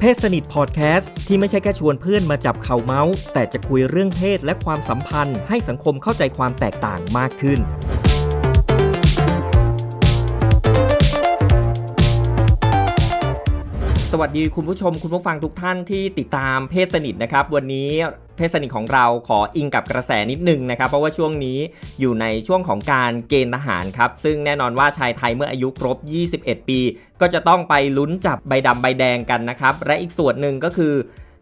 เพศสนิทพอดแคสต์ที่ไม่ใช่แค่ชวนเพื่อนมาจับเข่าเมาส์แต่จะคุยเรื่องเพศและความสัมพันธ์ให้สังคมเข้าใจความแตกต่างมากขึ้นสวัสดีคุณผู้ชมคุณผู้ฟังทุกท่านที่ติดตามเพศสนิทนะครับวันนี้เพศสนิทของเราขออิงกับกระแสนิดนึงนะครับเพราะว่าช่วงนี้อยู่ในช่วงของการเกณฑ์ทหารครับซึ่งแน่นอนว่าชายไทยเมื่ออายุครบ 21 ปี ก็จะต้องไปลุ้นจับใบดำใบแดงกันนะครับและอีกส่วนหนึ่งก็คือ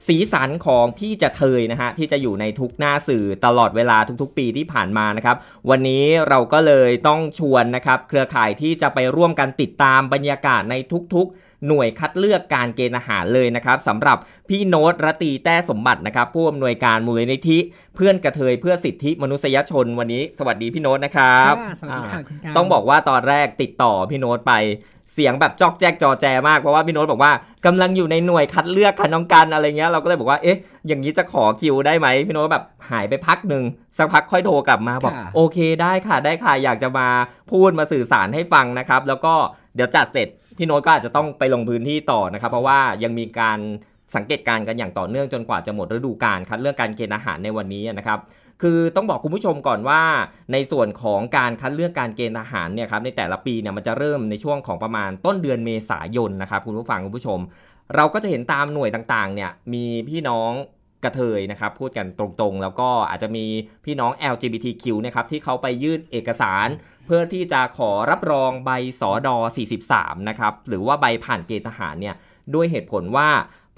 สีสันของพี่จะเทยนะฮะที่จะอยู่ในทุกหน้าสื่อตลอดเวลาทุกๆ ปีที่ผ่านมานะครับวันนี้เราก็เลยต้องชวนนะครับเครือข่ายที่จะไปร่วมกันติดตามบรรยากาศในทุกๆหน่วยคัดเลือกการเกณฑ์อาหารเลยนะครับสำหรับพี่โน้ตรตีแต้สมบัตินะครับผู้อำนวยการมูลนิธิเพื่อนกระเทยเพื่อสิทธิมนุษยชนวันนี้สวัสดีพี่โน้ตนะครับสวัสดีค่ะคุณการต้องบอกว่าตอนแรกติดต่อพี่โน้ตไปเสียงแบบจอกแจ๊กจอแจมากเพราะว่าพี่โน้ตบอกว่ากำลังอยู่ในหน่วยคัดเลือกคันน้องกันอะไรเงี้ยเราก็เลยบอกว่าเอ๊ะอย่างนี้จะขอคิวได้ไหมพี่โน้ตแบบหายไปพักหนึ่งสักพักค่อยโทรกลับมาบอก โอเคได้ค่ะได้ค่ะอยากจะมาพูดมาสื่อสารให้ฟังนะครับแล้วก็เดี๋ยวจัดเสร็จพี่โน้ตก็อาจจะต้องไปลงพื้นที่ต่อนะครับ เพราะว่ายังมีการสังเกตการกันอย่างต่อเนื่องจนกว่าจะหมดฤดูกาลครับเรื่องการเกณฑ์อาหารในวันนี้นะครับคือต้องบอกคุณผู้ชมก่อนว่า ในส่วนของการคัดเลือกการเกณฑ์อาหารเนี่ยครับในแต่ละปีเนี่ยมันจะเริ่มในช่วงของประมาณต้นเดือนเมษายนนะครับคุณผู้ฟังคุณผู้ชม เราก็จะเห็นตามหน่วยต่างๆเนี่ยมีพี่น้องกระเทยนะครับ พูดกันตรงๆ แล้วก็อาจจะมีพี่น้อง LGBTQ นะครับที่เขาไปยื่นเอกสารเพื่อที่จะขอรับรองใบสอดอ 43นะครับหรือว่าใบผ่านเกณฑ์ทหารเนี่ย ด้วยเหตุผลว่า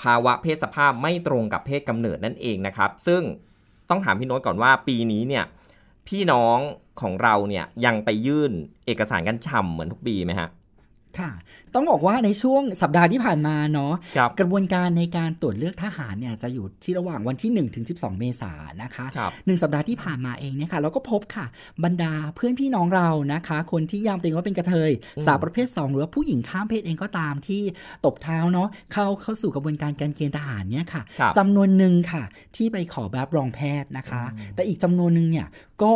ภาวะเพศสภาพไม่ตรงกับเพศกำเนิดนั่นเองนะครับ ซึ่งต้องถามพี่โน้ตก่อนว่าปีนี้เนี่ยพี่น้องของเราเนี่ยยังไปยื่นเอกสารกันฉ่ำเหมือนทุกปีไหมฮะค่ะต้องบอกว่าในช่วงสัปดาห์ที่ผ่านมาเนาะกระบวนการในการตรวจเลือกทหารเนี่ยจะอยู่ที่ระหว่างวันที่1ถึง12 เมษายนนะคะหนึ่งสัปดาห์ที่ผ่านมาเองเนี่ยค่ะเราก็พบค่ะบรรดาเพื่อนพี่น้องเรานะคะ คนที่ยามตัวเองว่าเป็นกระเทยสาวประเภท 2 หรือว่าผู้หญิงข้ามเพศเองก็ตามที่ตบเท้าเนาะเข้าเข้าสู่กระบวนการการเกณฑ์ทหารเนี่ยค่ะ จำนวนหนึ่งค่ะที่ไปขอแบบรองแพทย์นะคะ แต่อีกจำนวนหนึ่งเนี่ยก็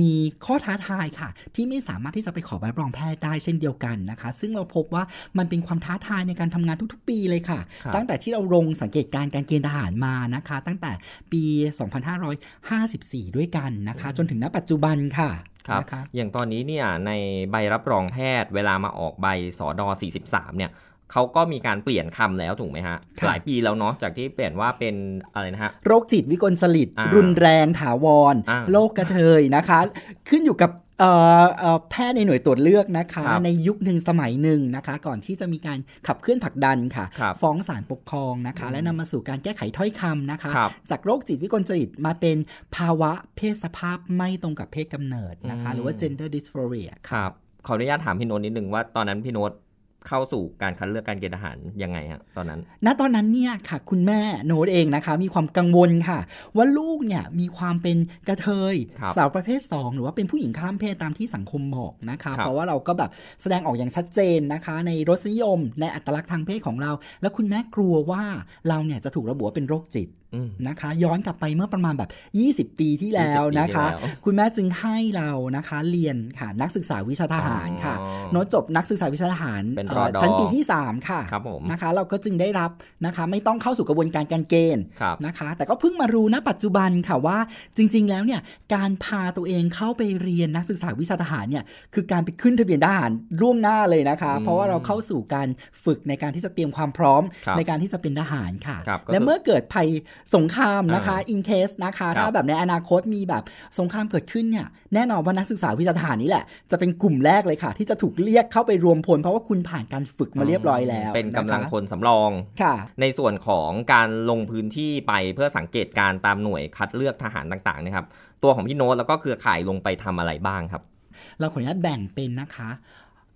มีข้อท้าทายค่ะ ที่ไม่สามารถที่จะไปขอใบรับรองแพทย์ได้เช่นเดียวกันนะคะ ซึ่งเราพบว่ามันเป็นความท้าทายในการทำงานทุกๆปีเลยค่ะ ตั้งแต่ที่เราลงสังเกตการการเกณฑ์ทหารมานะคะ ตั้งแต่ปี 2554 ด้วยกันนะคะ จนถึงณปัจจุบันค่ะครับอย่างตอนนี้เนี่ยในใบรับรองแพทย์ เวลามาออกใบสอดอ43เนี่ยเขาก็มีการเปลี่ยนคำแล้วถูกไหมฮะหลายปีแล้วเนาะจากที่เปลี่ยนว่าเป็นอะไรนะฮะโรคจิตวิกลจริต รุนแรงถาวรโรคกระเทยนะคะ ขึ้นอยู่กับแพทย์ในหน่วยตรวจเลือกนะคะ ในยุคหนึ่งสมัยหนึ่งนะคะ ก่อนที่จะมีการขับเคลื่อนผลักดันค่ะ ฟ้องศาลปกครองนะคะ และนำมาสู่การแก้ไขถ้อยคำนะคะ จากโรคจิตวิกลจริตมาเป็นภาวะเพศสภาพไม่ตรงกับเพศกำเนิดนะคะหรือว่า gender dysphoria ครับขออนุญาตถามพี่โน้ตนิดนึงว่าตอนนั้นพี่โน้ตเข้าสู่การคัดเลือกการเกณฑ์ทหารยังไงฮะตอนนั้น ณตอนนั้นเนี่ยค่ะ คุณแม่โนดเองนะคะมีความกังวลค่ะว่าลูกเนี่ยมีความเป็นกระเทยสาวประเภท 2 หรือว่าเป็นผู้หญิงข้ามเพศตามที่สังคมบอกนะคะ เพราะว่าเราก็แบบแสดงออกอย่างชัดเจนนะคะ ในรสนิยม ในอัตลักษณ์ทางเพศของเรา แล้วคุณแม่กลัวว่าเราเนี่ยจะถูกระบุว่าเป็นโรคจิตนะคะย้อนกลับไปเมื่อประมาณแบบ 20 ปีที่แล้วนะคะ คุณแม่จึงให้เรานะคะเรียนค่ะนักศึกษาวิชาทหารค่ะโน้ตจบนักศึกษาวิชาทหารชั้นปีที่ 3 ค่ะนะคะ เราก็จึงได้รับนะคะ ไม่ต้องเข้าสู่กระบวนการการเกณฑ์นะคะ แต่ก็เพิ่งมารู้นะปัจจุบันค่ะว่าจริงๆแล้วเนี่ยการพาตัวเองเข้าไปเรียนนักศึกษาวิชาทหารเนี่ยคือการไปขึ้นทะเบียนทหารร่วงหน้าเลยนะคะ เพราะว่าเราเข้าสู่การฝึกในการที่จะเตรียมความพร้อม ในการที่จะเป็นทหารค่ะและเมื่อเกิดภัยสงครามนะคะอินเคสนะคะ ถ้าแบบในอนาคตมีแบบสงครามเกิดขึ้นเนี่ยแน่นอนว่านักศึกษาวิชาทหารนี่แหละจะเป็นกลุ่มแรกเลยค่ะ ที่จะถูกเรียกเข้าไปรวมพล เพราะว่าคุณผ่านการฝึกมาเรียบร้อยแล้ว เป็นกำลังพลสำรองค่ะ ในส่วนของการลงพื้นที่ไปเพื่อสังเกตการตามหน่วยคัดเลือกทหารต่างๆนะครับตัวของพี่โน้ตแล้วก็เครือข่ายลงไปทำอะไรบ้างครับ เราขออนุญาตแบ่งเป็นนะคะ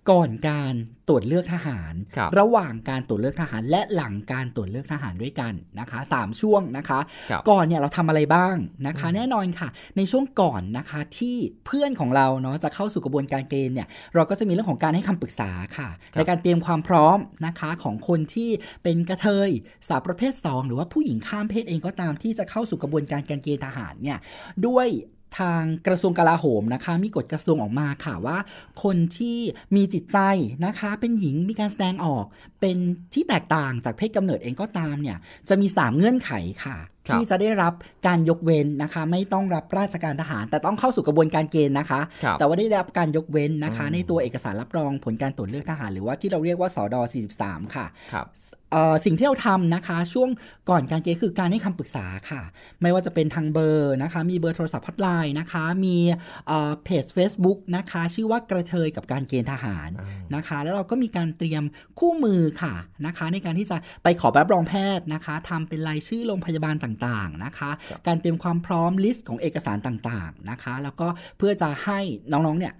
ก่อนการตรวจเลือกทหารรระหว่างการตรวจเลือกทหารและหลังการตรวจเลือกทหารด้วยกันนะคะ3ช่วงนะคะคก่อนเนี่ยเราทำอะไรบ้างนะคะ แน่นอนค่ะ ในช่วงก่อนนะคะที่เพื่อนของเราเนาะจะเข้าสู่กระบวนการเกณฑ์เนี่ยเราก็จะมีเรื่องของการให้คำปรึกษาค่ะคในการเตรียมความพร้อมนะคะของคนที่เป็นกระเทยสาวประเภท 2 หรือว่าผู้หญิงข้ามเพศเองก็ตามที่จะเข้าสู่กระบวนการการเกณฑ์ทหารเนี่ยด้วยทางกระทรวงกลาโหมนะคะ มีกฎกระทรวงออกมาค่ะว่าคนที่มีจิตใจนะคะ เป็นหญิงมีการแสดงออก เป็นที่แตกต่างจากเพศกำเนิดเองก็ตามเนี่ย จะมี3เงื่อนไขค่ะที่จะได้รับการยกเว้นนะคะ ไม่ต้องรับราชการทหาร แต่ต้องเข้าสู่กระบวนการเกณฑ์นะคะ แต่ว่าได้รับการยกเว้นนะคะ ในตัวเอกสารรับรองผลการตรวจเลือกทหาร หรือว่าที่เราเรียกว่าสอดอ43 ค่ะ สิ่งที่เราทำนะคะช่วงก่อนการเกณฑ์คือการให้คำปรึกษาค่ะ ไม่ว่าจะเป็นทางเบอร์นะคะ มีเบอร์โทรศัพท์พัดไลน์นะคะ มีเพจ Facebook นะคะ ชื่อว่ากระเทยกับการเกณฑ์ทหารนะคะ แล้วเราก็มีการเตรียมคู่มือค่ะนะคะ ในการที่จะไปขอรับรองแพทย์นะคะทำเป็นรายชื่อโรงพยาบาลต่างต่างๆนะคะการเตรียมความพร้อมลิสต์ของเอกสารต่างๆ นะคะ แล้วก็เพื่อจะให้น้องๆ เนี่ย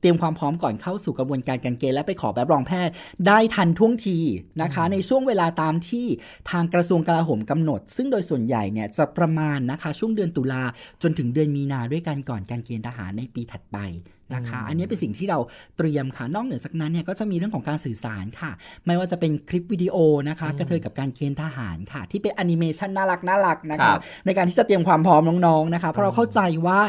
เตรียมความพร้อมก่อนเข้าสู่กระบวนการการเกณฑ์และไปขอแบบรองแพทย์ได้ทันท่วงทีนะคะในช่วงเวลาตามที่ทางกระทรวงกลาโหมกำหนด ซึ่งโดยส่วนใหญ่เนี่ยจะประมาณนะคะช่วงเดือนตุลาจนถึงเดือนมีนาด้วยกันก่อนการเกณฑ์ทหารในปีถัดไปนะคะ อันนี้เป็นสิ่งที่เราเตรียมค่ะนอกเหนือจากนั้นเนี่ยก็จะมีเรื่องของการสื่อสารค่ะ ไม่ว่าจะเป็นคลิปวิดีโอนะคะ กระเทยกับการเคณฑ์ทหารค่ะ ที่เป็นแอนิเมชันน่ารักน่ารักนะคะ ในการที่จะเตรียมความพร้อมน้องๆนะคะ เพราะเราเข้าใจว่า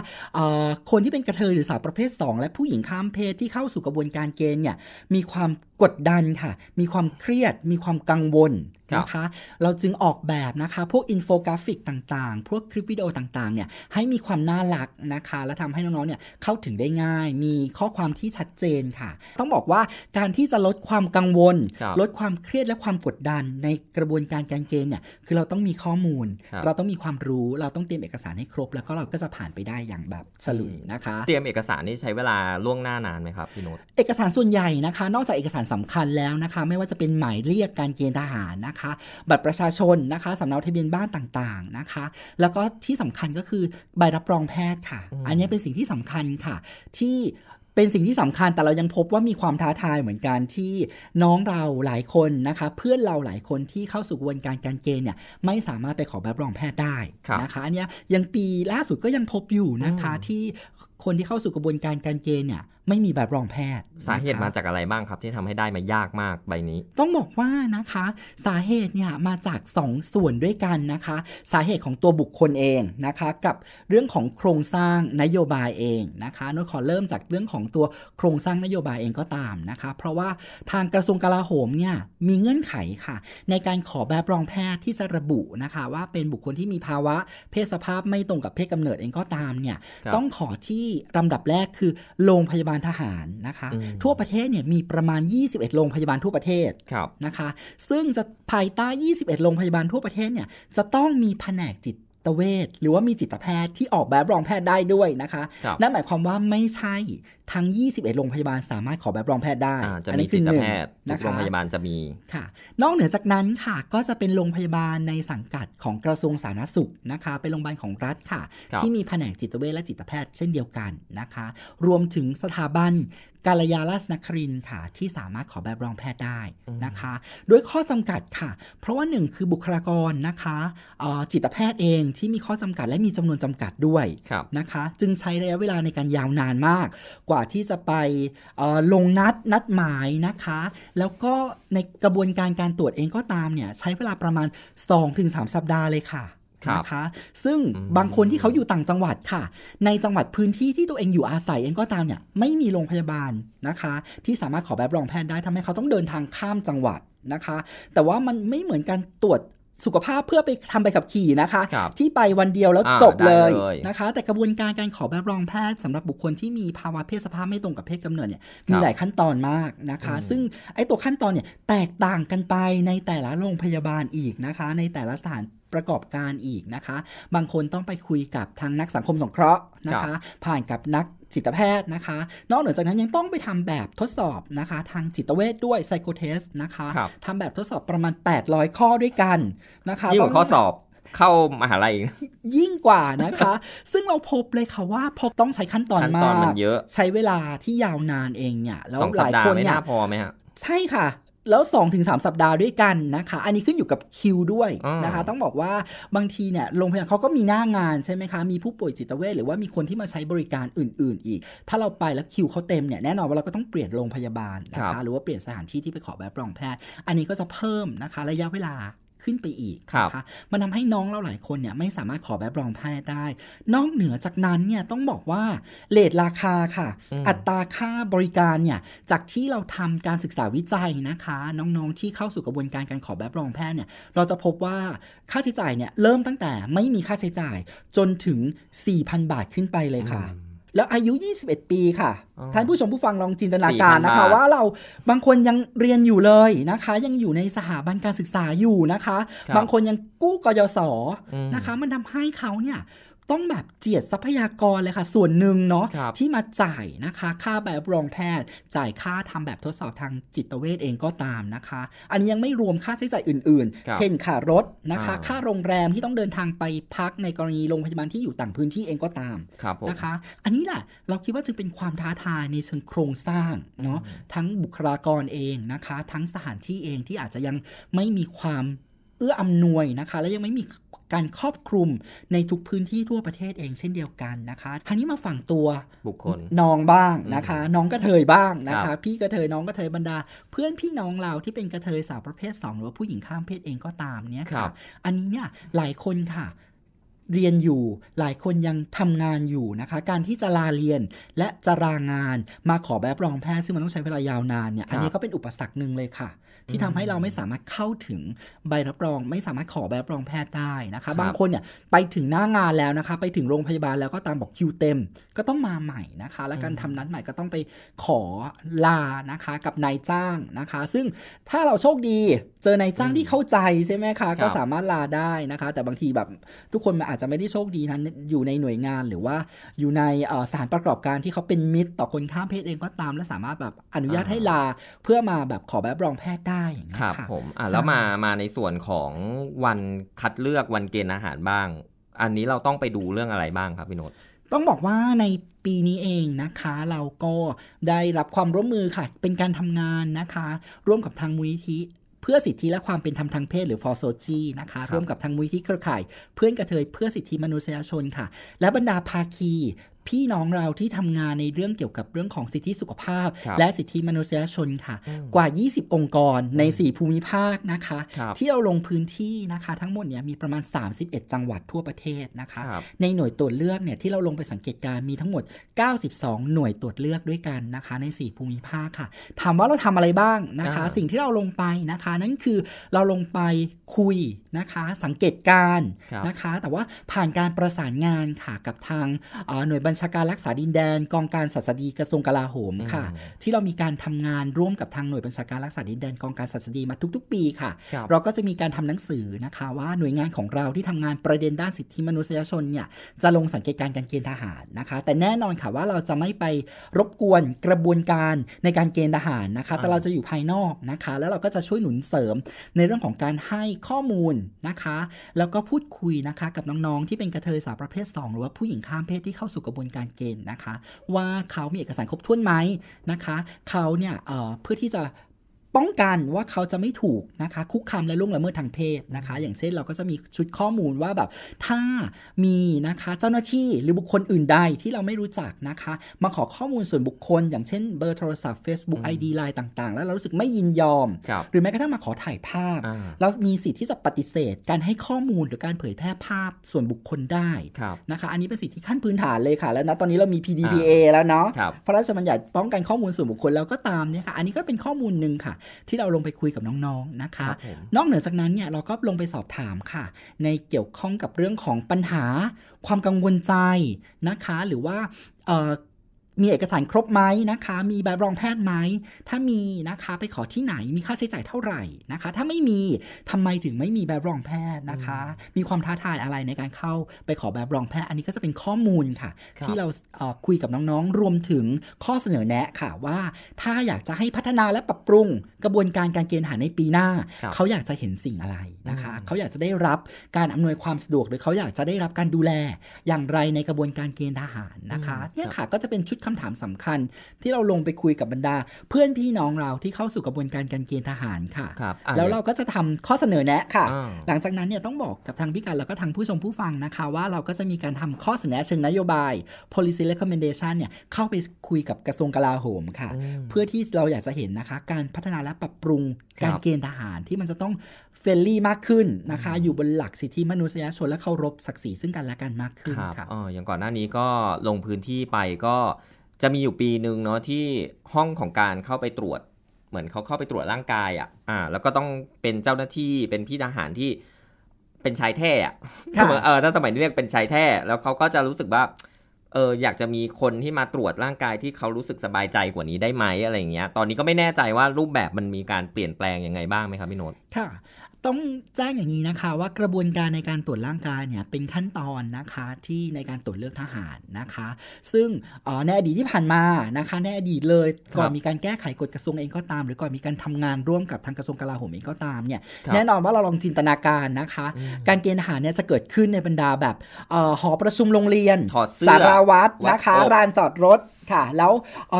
คนที่เป็นกระเทยหรือสาวประเภท 2 และผู้หญิงข้ามเพศที่เข้าสู่กระบวนการเกณฑ์เนี่ย มีความกดดันค่ะ มีความเครียด มีความกังวลนะคะ เราจึงออกแบบนะคะพวกอินโฟกราฟิกต่างๆ พวกคลิปวิดีโอต่างๆเนี่ยให้มีความน่ารักนะคะ และทำให้น้องๆเนี่ยเข้าถึงได้ง่าย มีข้อความที่ชัดเจนค่ะ ต้องบอกว่าการที่จะลดความกังวล ลดความเครียดและความกดดัน ในกระบวนการการเกณฑ์เนี่ยคือเราต้องมีข้อมูล เราต้องมีความรู้เราต้องเตรียมเอกสารให้ครบ แล้วก็เราก็จะผ่านไปได้อย่างแบบสลุยนะคะ เตรียมเอกสารนี่ใช้เวลาล่วงหน้านานไหมครับพี่โน้ตเอกสารส่วนใหญ่นะคะ นอกจากเอกสารสำคัญแล้วนะคะไม่ว่าจะเป็นหมายเรียกการเกณฑ์ทหารนะคะ บัตรประชาชนนะคะสำเนาทะเบียนบ้านต่าง ๆนะคะ แล้วก็ที่สำคัญก็คือใบรับรองแพทย์ค่ะ อันนี้เป็นสิ่งที่สำคัญค่ะที่เป็นสิ่งที่สำคัญแต่เรายังพบว่ามีความท้าทายเหมือนกันที่น้องเราหลายคนนะคะ เพื่อนเราหลายคนที่เข้าสู่กระบวนการการเกณฑ์เนี่ยไม่สามารถไปขอใบรับรองแพทย์ได้นะคะเนี่ยยังปีล่าสุดก็ยังพบอยู่นะคะที่คนที่เข้าสู่กระบวนการการเกณฑ์เนี่ยไม่มีใบรองแพทย์ สาเหตุมาจากอะไรบ้างครับ ที่ทำให้ได้มายากมากใบนี้ ต้องบอกว่านะคะสาเหตุเนี่ยมาจาก2สส่วนด้วยกันนะคะ สาเหตุของตัวบุคคลเองนะคะกับเรื่องของโครงสร้างนโยบายเองนะคะนนขอเริ่มจากเรื่องของตัวโครงสร้างนโยบายเองก็ตามนะคะ เพราะว่าทางกระทรวงกลาโหมเนี่ยมีเงื่อนไขค่ะ ในการขอแบรองแพทย์ที่จะระบุนะคะ ว่าเป็นบุคคลที่มีภาวะเพศสภาพไม่ตรงกับเพศกำเนิดเองก็ตามเนี่ยต้องขอที่ที่ลำดับแรกคือ โรงพยาบาลทหารนะคะทั่วประเทศเนี่ยมีประมาณ 21 โรงพยาบาลทั่วประเทศนะคะซึ่งภายใต้ 21 โรงพยาบาลทั่วประเทศเนี่ยจะต้องมีแผนกจิตตเวชหรือว่ามีจิตแพทย์ที่ออกแบบรองแพทย์ได้ด้วยนะคะ นั่นหมายความว่าไม่ใช่ทั้ง 21 โรงพยาบาล สามารถขอแบบรองแพทย์ได้จะนีจิตแหนึ่งนะคะโรงพยาบาลจะมี ค่ะ นอกเหนือจากนั้นค่ะ ก็จะเป็นโรงพยาบาลในสังกัดของกระทรวงสาธารณสุขนะคะ เป็นโรงพยาบาลของรัฐค่ะที่มีแผนกจิตเวชและจิตแพทย์ เช่นเดียวกันนะคะ รวมถึงสถาบันกาลยาลัสนครินค่ะ ที่สามารถขอแบบรองแพทย์ได้นะคะ ด้วยข้อจำกัดค่ะ เพราะว่าหนึ่งคือบุคลากรนะคะจิตแพทย์เองที่มีข้อจำกัดและมีจำนวนจำกัดด้วยนะคะ จึงใช้ระยะเวลาในการยาวนานมาก กว่าที่จะไปลงนัดนัดหมายนะคะ แล้วก็ในกระบวนการการตรวจเองก็ตามเนี่ยใช้เวลาประมาณ 2-3 สัปดาห์เลยค่ะนะคะซึ่งบางคนที่เขาอยู่ต่างจังหวัดค่ะ ในจังหวัดพื้นที่ที่ตัวเองอยู่อาศัยเองก็ตามเนี่ยไม่มีโรงพยาบาลนะคะ ที่สามารถขอแบบรองแพทย์ได้ทำให้เขาต้องเดินทางข้ามจังหวัดนะคะ แต่ว่ามันไม่เหมือนการตรวจสุขภาพเพื่อไปทำไปขับขี่นะคะคที่ไปวันเดียวแล้วจบเลยเลยนะคะ แต่กระบวนการการขอแบบรองแพทย์ สำหรับบุคคลที่มีภาวะเพศสภาพไม่ตรงกับเพศกำเนิดเนี่ยมีหลายขั้นตอนมากนะคะ ซึ่งไอ้ตัวขั้นตอนเนี่ยแตกต่างกันไปในแต่ละโรงพยาบาลอีกนะคะ ในแต่ละสถานประกอบการอีกนะคะ บางคนต้องไปคุยกับทางนักสังคมสงเคราะห์นะคะ ผ่านกับนักจิตแพทย์นะคะ นอกเหนือจากนั้นยังต้องไปทำแบบทดสอบนะคะทางจิตเวชด้วยไซโคเทสนะคะคทำแบบทดสอบประมาณ 800 ข้อด้วยกันนะคะยิ่งกว่าข้อสอบเข้ามหาลัยยิ่งกว่านะคะ ซึ่งเราพบเลยค่ะว่าพอต้องใช้ขั้นตอนมากใช้เวลาที่ยาวนานเองเนี่ยแล้วหลายคนเนี่ยพอไหมฮะใช่ค่ะแล้ว2อถึงสสัปดาห์ด้วยกันนะคะ อันนี้ขึ้นอยู่กับคิวด้วยนะคะ ต้องบอกว่าบางทีเนี่ยโรงพยาบาลเขาก็มีหน้างานใช่ไหมคะ มีผู้ป่วยจิตเวชหรือว่ามีคนที่มาใช้บริการอื่น ๆ อีก ถ้าเราไปแล้วคิวเขาเต็มเนี่ย แน่นอนว่าเราก็ต้องเปลี่ยนโรงพยาบาลนะคะ หรือว่าเปลี่ยนสถานที่ที่ไปขอใบรับรองแพทย์ อันนี้ก็จะเพิ่มนะคะ ระยะเวลาขึ้นไปอีกนะคะมันทาให้น้องเราหลายคนเนี่ยไม่สามารถขอแบบรองแพทย์ได้ นอกเหนือจากนั้นเนี่ยต้องบอกว่าเลทราคาค่ะ อัตราค่าบริการเนี่ยจากที่เราทำการศึกษาวิจัยนะคะ น้องๆที่เข้าสู่กระบวนการการขอแบบรองแพทย์เนี่ย เราจะพบว่าค่าใช้จ่ายเนี่ยเริ่มตั้งแต่ไม่มีค่าใช้จ่ายจนถึง 4,000 บาทขึ้นไปเลยค่ะแล้วอายุ 21 ปีค่ะ ท่านผู้ชมผู้ฟังลองจินตนาการนะคะ ว่าเราบางคนยังเรียนอยู่เลยนะคะ ยังอยู่ในสถาบันการศึกษาอยู่นะคะ บางคนยังกู้กยศนะคะ มันทำให้เขาเนี่ยต้องแบบเจียดทรัพยากรเลยค่ะส่วนหนึ่งเนาะที่มาจ่ายนะคะ ค่าใบรบรองแพทย์ จ่ายค่าทำแบบทดสอบทางจิตเวชเองก็ตามนะคะ อันนี้ยังไม่รวมค่าใช้จ่ายอื่น ๆ เช่นค่ารถนะคะ ค่าโรงแรมที่ต้องเดินทางไปพักในกรณีโรงพยาบาลที่อยู่ต่างพื้นที่เองก็ตามนะคะ อันนี้แหละเราคิดว่าจึงเป็นความท้าทายในเชิงโครงสร้างเนาะทั้งบุคลากรเองนะคะ ทั้งสถานที่เองที่อาจจะยังไม่มีความเอื้ออำนวยนะคะ และยังไม่มีการครอบคลุมในทุกพื้นที่ทั่วประเทศเองเช่นเดียวกันนะคะทีนี้มาฝั่งตัวบุคคลน้องบ้างนะคะ น้องกระเทยบ้างนะคะพี่กระเทยน้องกระเทยบรรดา เพื่อนพี่น้องเราที่เป็นกระเทยสาวประเภท 2 หรือว่าผู้หญิงข้ามเพศเองก็ตามเนี้ยค่ะ อันนี้เนี่ยหลายคนค่ะเรียนอยู่หลายคนยังทำงานอยู่นะคะการที่จะลาเรียนและจะลางานมาขอแบบรองแพทย์ซึ่งมันต้องใช้เวลายาวนานเนี่ยอันนี้ก็เป็นอุปสรรคหนึ่งเลยค่ะที่ทำให้เราไม่สามารถเข้าถึงใบรับรอง ไม่สามารถขอใบรับรองแพทย์ได้นะคะ บางคนเนี่ยไปถึงหน้างานแล้วนะคะ ไปถึงโรงพยาบาลแล้วก็ตามบอกคิวเต็มก็ต้องมาใหม่นะคะและการทำนัดใหม่ก็ต้องไปขอลานะคะกับนายจ้างนะคะ ซึ่งถ้าเราโชคดีเจอนายจ้างที่เข้าใจใช่ไหมคะก็สามารถลาได้นะคะ แต่บางทีแบบทุกคนอาจจะไม่ได้โชคดีนั้นอยู่ในหน่วยงานหรือว่าอยู่ในสถานประกอบการที่เขาเป็นมิตรต่อคนข้ามเพศเองก็ตามและสามารถแบบอนุญาตให้ลาเพื่อมาแบบขอแบบรองแพทย์ได้ได้อย่างผมอ่แล้วมามาในส่วนของวันคัดเลือกวันเกณฑ์อาหารบ้าง อันนี้เราต้องไปดูเรื่องอะไรบ้างครับพี่โนตต้องบอกว่าในปีนี้เองนะคะเราก็ได้รับความร่วมมือค่ะเป็นการทำงานนะคะ ร่วมกับทางมูลนิธิ เพื่อสิทธิและความเป็นธรรมทางเพศหรือฟอ r โซจีนะคะร่วมกับทางมูลที่เครือข่ายเพื่อนกระเทยเพื่อสิทธิมนุษยชนค่ะ และบรรดาภาคีพี่น้องเราที่ทำงานในเรื่องเกี่ยวกับเรื่องของสิทธิสุขภาพ และสิทธิมนุษยชนค่ะ กว่า 20 องค์กรใน 4 ภูมิภาคนะคะ ที่เราลงพื้นที่นะคะทั้งหมดเนี่ยมีประมาณ 31 จังหวัดทั่วประเทศนะคะคในหน่วยตรวจเลือกเนี่ยที่เราลงไปสังเกตการมีทั้งหมด 92 หน่วยตรวจเลือกด้วยกันนะคะใน 4 ภูมิภาคค่ะ ถามว่าเราทำอะไรบ้างนะคะ สิ่งที่เราลงไปนะคะ นั่นคือเราลงไปคุยนะคะสังเกตการนะคะ แต่ว่าผ่านการประสานงานค่ะกับทางหน่วยบัญชาการรักษาดินแดนกองการศัสดีกระทรวงกลาโหมค่ะที่เรามีการทำงานร่วมกับทางหน่วยบัญชาการรักษาดินแดนกองการศัสดีมาทุกๆ ปีค่ะ เราก็จะมีการทำหนังสือนะคะ ว่าหน่วยงานของเราที่ทำงานประเด็นด้านสิทธิมนุษยชนเนี่ยจะลงสังเกตการการเกณฑ์ทหารนะคะ แต่แน่นอนค่ะว่าเราจะไม่ไปรบกวนกระบวนการในการเกณฑ์ทหารนะคะ แต่เราจะอยู่ภายนอกนะคะ แล้วเราก็จะช่วยหนุนเสริมในเรื่องของการให้ข้อมูลนะคะแล้วก็พูดคุยนะคะ กับน้องๆ ที่เป็นกระเทยสาวประเภท2หรือว่าผู้หญิงข้ามเพศที่เข้าสู่กระบวนเนการเกณฑ์นะคะว่าเขามีเอกสารครบถ้วนไหมนะคะ เขาเนี่ยเพื่อที่จะป้องกันว่าเขาจะไม่ถูกนะคะ คุกคามและล่วงละเมิดทางเพศนะคะ อย่างเช่นเราก็จะมีชุดข้อมูลว่าแบบ ถ้ามีนะคะเจ้าหน้าที่หรือบุคคลอื่นใดที่เราไม่รู้จักนะคะ มาขอข้อมูลส่วนบุคคล อย่างเช่นเบอร์โทรศัพท์ Facebook ID ไลน์ต่างๆ แล้วเรารู้สึกไม่ยินยอม หรือแม้กระทั่งมาขอถ่ายภาพ เรามีสิทธิ์ที่จะปฏิเสธการให้ข้อมูลหรือการเผยแพร่ภาพส่วนบุคคลได้นะคะอันนี้เป็นสิทธิขั้นพื้นฐานเลยค่ะแล้วนะตอนนี้เรามี PDPA แล้วเนาะพระราชบัญญัติป้องกันข้อมูลส่วนบุคคลแล้วก็ตามเนี่ยค่ะอันนี้ก็เป็นข้อมูลหนึ่งค่ะที่เราลงไปคุยกับน้องๆ นะคะ นอกเหนือจากนั้นเนี่ย เราก็ลงไปสอบถามค่ะ ในเกี่ยวข้องกับเรื่องของปัญหาความกังวลใจนะคะ หรือว่ามีเอกสารครบไหมนะคะ มีใบรองแพทย์ไหม ถ้ามีนะคะไปขอที่ไหน มีค่าใช้จ่ายเท่าไหร่นะคะ ถ้าไม่มีทำไมถึงไม่มีใบรองแพทย์นะคะ มีความท้าทายอะไรในการเข้าไปขอใบรองแพทย์ อันนี้ก็จะเป็นข้อมูลค่ะ ที่เราคุยกับน้องๆ รวมถึงข้อเสนอแนะค่ะว่าถ้าอยากจะให้พัฒนาและปรับปรุงกระบวนการการเกณฑ์ทหารในปีหน้า เขาอยากจะเห็นสิ่งอะไรนะคะ เขาอยากจะได้รับการอำนวยความสะดวกหรือเขาอยากจะได้รับการดูแลอย่างไรในกระบวนการเกณฑ์ทหารนะคะเนี่ยค่ะก็จะเป็นชุดคำถามสำคัญที่เราลงไปคุยกับบรรดา เพื่อนพี่น้องเราที่เข้าสู่กระบวนการการเกณฑ์ทหารค่ะคแล้วเราก็จะทำข้อเสนอแนะค่ะ หลังจากนั้นเนี่ยต้องบอกกับทางพี่กันแล้วก็ทางผู้ชมผู้ฟังนะคะ ว่าเราก็จะมีการทำข้อเสนอเชิงนโยบาย policy recommendation เนี่ยเข้าไปคุยกับกระทรวงกลาโหมค่ะ เพื่อที่เราอยากจะเห็นนะคะ การพัฒนาและปรับปรุงการเกณฑ์ทหาร ที่มันจะต้องเฟรนลี่มากขึ้นนะคะ อยู่บนหลักสิทธิมนุษยชนและเคารพศักดิ์ศรีซึ่งกันและกันมากขึ้นค่ะอ๋ออย่างก่อนหน้านี้ก็ลงพื้นที่ไปก็จะมีอยู่ปีหนึ่งเนาะที่ห้องของการเข้าไปตรวจเหมือนเขาเข้าไปตรวจร่างกายอะ่ะ อ่า แล้วก็ต้องเป็นเจ้าหน้าที่เป็นพี่ทหารที่เป็นชายแท้อะ่ะเออถ้าสมัยนี้เรียกเป็นชายแท้ แล้วเขาก็จะรู้สึกว่าเอออยากจะมีคนที่มาตรวจร่างกายที่เขารู้สึกสบายใจกว่านี้ได้ไหมอะไรเงี้ย ตอนนี้ก็ไม่แน่ใจว่ารูปแบบมันมีการเปลี่ยนแปลงยังไงบ้างไหมครับพี่โนตค่ะต้องแจ้งอย่างนี้นะคะว่ากระบวนการในการตรวจร่างกายเนี่ยเป็นขั้นตอนนะคะที่ในการตรวจเลือกทหารนะคะ ซึ่งในอดีตที่ผ่านมานะคะในอดีตเลยก่อนมีการแก้ไขกฎกระทรวงเองก็ตาม หรือก่อนมีการทำงานร่วมกับทางกระทรวงกลาโหมเองก็ตามเนี่ยแน่นอนว่าเราลองจินตนาการนะคะ การเกณฑ์ทหารเนี่ยจะเกิดขึ้นในบรรดาแบบหอประชุมโรงเรียนสารวัตรนะคะลานจอดรถค่ะแล้ว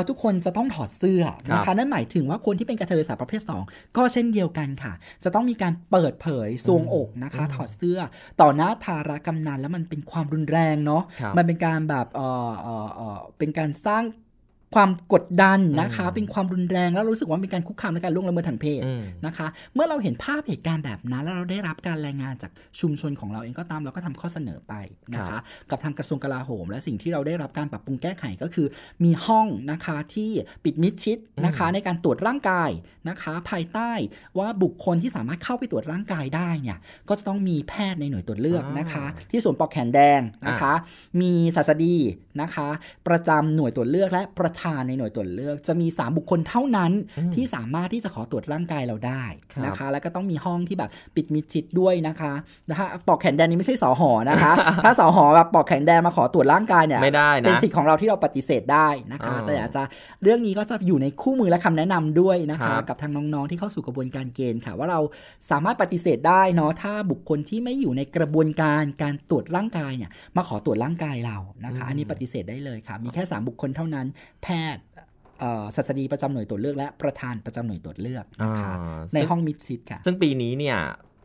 ทุกคนจะต้องถอดเสื้อนะคะนั่นหมายถึงว่าคนที่เป็นกระเทยสาวประเภท 2 ก็เช่นเดียวกันค่ะ จะต้องมีการเปิดเผยทรวงอกนะคะ ถอดเสื้อ ต่อหน้าทารกำนันแล้วมันเป็นความรุนแรงเนาะมันเป็นการแบบเออเออเออเป็นการสร้างความกดดันนะคะ เป็นความรุนแรงแล้วรู้สึกว่าเป็นการคุกคามและการล่วงละเมิดทางเพศนะคะ เมื่อเราเห็นภาพเหตุการณ์แบบนั้น แล้วเราได้รับการรายงานจากชุมชนของเราเองก็ตามเราก็ทำข้อเสนอไปนะคะกับทางกระทรวงกลาโหม และสิ่งที่เราได้รับการปรับปรุงแก้ไขก็คือ มีห้องนะคะที่ปิดมิดชิดนะคะ ในการตรวจร่างกายนะคะ ภายใต้ว่าบุคคลที่สามารถเข้าไปตรวจร่างกายได้เนี่ยก็จะต้องมีแพทย์ในหน่วยตรวจเลือกนะคะ ที่สวมปลอกแขนแดงนะคะ มีศาสดีนะคะ ประจำหน่วยตรวจเลือกและประทานในหน่วยตรวจเลือกจะมี 3 บุคคลเท่านั้น ที่สามารถที่จะขอตรวจร่างกายเราได้นะคะ แล้วก็ต้องมีห้องที่แบบปิดมิดชิดด้วยนะคะนะคะปอกแขนแดนนี้ไม่ใช่สอหอนะคะ ถ้าสอหอแบบปอกแขนแดนมาขอตรวจร่างกายเนี่ยไม่ได้นะเป็นสิทธิ์ของเราที่เราปฏิเสธได้นะคะ แต่อาจจะเรื่องนี้ก็จะอยู่ในคู่มือและคำแนะนำด้วยนะคะ กับทางน้องๆ ที่เข้าสู่กระบวนการเกณฑ์ค่ะว่าเราสามารถปฏิเสธได้เนาะถ้าบุคคลที่ไม่อยู่ในกระบวนการการตรวจร่างกายเนี่ยมาขอตรวจร่างกายเรานะคะอันนี้ปฏิเสธได้เลยค่ะมีแค่3บุคคลเท่านั้นแพทย์ศาสดีประจำหน่วยตรวจเลือก และประธานประจำหน่วยตรวจเลือกนะคะในห้องมิดซิดค่ะ ซึ่งปีนี้เนี่ย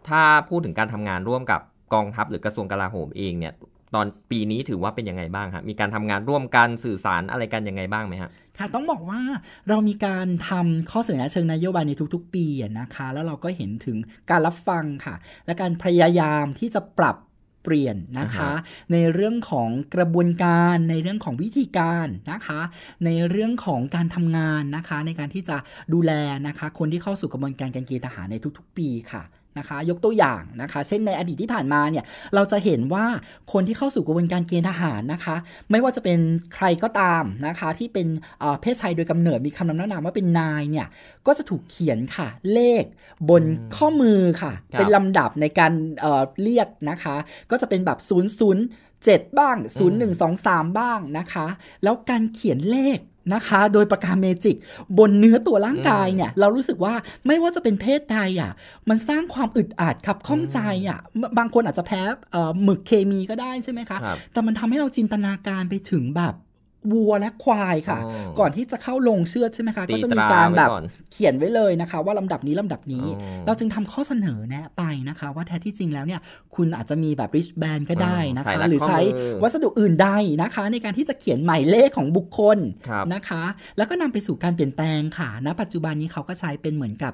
ถ้าพูดถึงการทำงานร่วมกับกองทัพหรือกระทรวงกลาโหมเองเนี่ยตอนปีนี้ถือว่าเป็นยังไงบ้างครับมีการทำงานร่วมกันสื่อสารอะไรกันยังไงบ้างไหมฮะค่ะต้องบอกว่าเรามีการทำข้อเสนอเชิงนโยบายในทุกๆ ปีนะคะแล้วเราก็เห็นถึงการรับฟังค่ะและการพยายามที่จะปรับเปลี่ยนนะคะในเรื่องของกระบวนการในเรื่องของวิธีการนะคะในเรื่องของการทำงานนะคะในการที่จะดูแลนะคะคนที่เข้าสู่กระบวนการการเกณฑ์ทหารในทุกๆปีค่ะนะคะยกตัวอย่างนะคะ เช่นในอดีตที่ผ่านมาเนี่ยเราจะเห็นว่าคนที่เข้าสู่กระบวนการเกณฑ์ทหารนะคะ ไม่ว่าจะเป็นใครก็ตามนะคะที่เป็นเพศชายโดยกำเนิดมีคำนำหน้านามว่าเป็นนายเนี่ยก็จะถูกเขียนค่ะเลข บนข้อมือค่ะเป็นลำดับในการเเรียกนะคะก็จะเป็นแบบ0 0 7 บ้าง 0 1 2 3 บ้างนะคะ แล้วการเขียนเลขนะคะ โดยประการเมจิก บนเนื้อตัวร่างกายเนี่ยเรารู้สึกว่าไม่ว่าจะเป็นเพศใดอ่ะมันสร้างความอึดอัดครับข้องใจอ่ะบางคนอาจจะแพ้หมึกเคมีก็ได้ใช่ไหมคะ แต่มันทำให้เราจินตนาการไปถึงแบบวัวและควายค่ะ ก่อนที่จะเข้าลงเชือดใช่ไหมคะก็จะมีการแบบเขียนไว้เลยนะคะ ว่าลำดับนี้ลำดับนี้เราจึงทำข้อเสนอแนะไปนะคะว่าแท้ที่จริงแล้วเนี่ยคุณอาจจะมีแบบริชแบนก็ได้นะคะ หรือใช้วัสดุอื่นใดนะคะ ในการที่จะเขียนหมายเลขของบุคคลนะคะ แล้วก็นำไปสู่การเปลี่ยนแปลงค่ะณปัจจุบันนี้เขาก็ใช้เป็นเหมือนกับ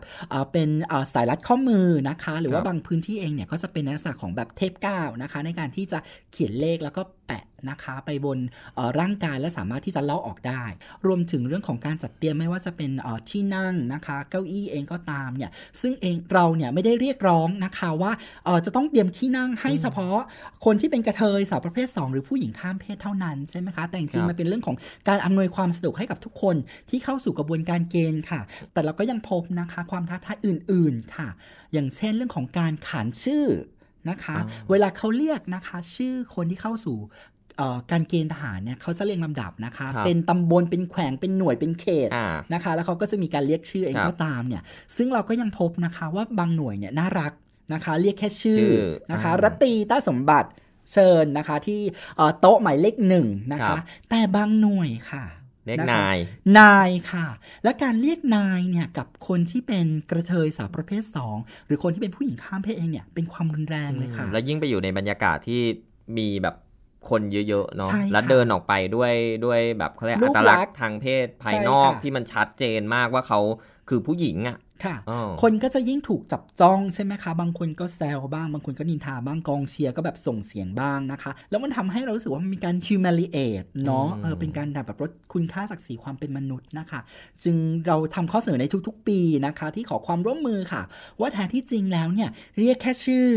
เป็นสายรัดข้อมือนะคะ หรือว่าบางพื้นที่เองเนี่ยก็จะเป็นลักษณะของแบบเทปก้าวนะคะในการที่จะเขียนเลขแล้วก็แตะนะคะไปบนร่างกายและสามารถที่จะเลาะออกได้ รวมถึงเรื่องของการจัดเตรียมไม่ว่าจะเป็นที่นั่งนะคะเก้าอี้เองก็ตามเนี่ยซึ่งเองเราเนี่ยไม่ได้เรียกร้องนะคะว่าจะต้องเตรียมที่นั่งให้เฉพาะคนที่เป็นกระเทยสาวประเภท 2 หรือผู้หญิงข้ามเพศเท่านั้นใช่ไหมคะแต่จริงๆมันเป็นเรื่องของการอำนวยความสะดวกให้กับทุกคนที่เข้าสู่กระบวนการเกณฑ์ค่ะ แต่เราก็ยังพบนะคะความท้าทายอื่น ๆค่ะ อย่างเช่น เรื่องของการขานชื่อนะคะเวลาเขาเรียกนะคะชื่อคนที่เข้าสู่การเกณฑ์ทหารเนี่ยเขาจะเรียงลำดับนะคะ เป็นตำบลเป็นแขวงเป็นหน่วยเป็นเขตนะคะ แล้วเขาก็จะมีการเรียกชื่อเองก็ตามเนี่ยซึ่งเราก็ยังพบนะคะว่าบางหน่วยเนี่ยน่ารักนะคะ เรียกแค่ชื่อนะคะรัตีต้าสมบัติเชิญนะคะที่โต๊ะหมายเลขหนึ่งนะคะ แต่บางหน่วยค่ะรียกนาย นายค่ะ และการเรียกนายเนี่ยกับคนที่เป็นกระเทยสาวประเภท 2 หรือคนที่เป็นผู้หญิงข้ามเพศเองเนี่ยเป็นความรุนแรงเลยค่ะและยิ่งไปอยู่ในบรรยากาศที่มีแบบคนเยอะๆเนาะแล้วเดินออกไปด้วยด้วยแบบเขาเรียกอัตลักษณ์ทางเพศภายนอกที่มันชัดเจนมากว่าเขาคือผู้หญิงอ่ะค่ะ คนก็จะยิ่งถูกจับจ้องใช่ไหมคะ บางคนก็แซวบ้างบางคนก็นินทาบ้างกองเชียร์ก็แบบส่งเสียงบ้างนะคะ แล้วมันทำให้เรารู้สึกว่ามันมีการ humiliate เนาะเออเป็นการแบบลดคุณค่าศักดิ์ศรีความเป็นมนุษย์นะคะ จึงเราทำข้อเสนอในทุกๆปีนะคะที่ขอความร่วมมือค่ะ ว่าแท้ที่จริงแล้วเนี่ย เรียกแค่ชื่อ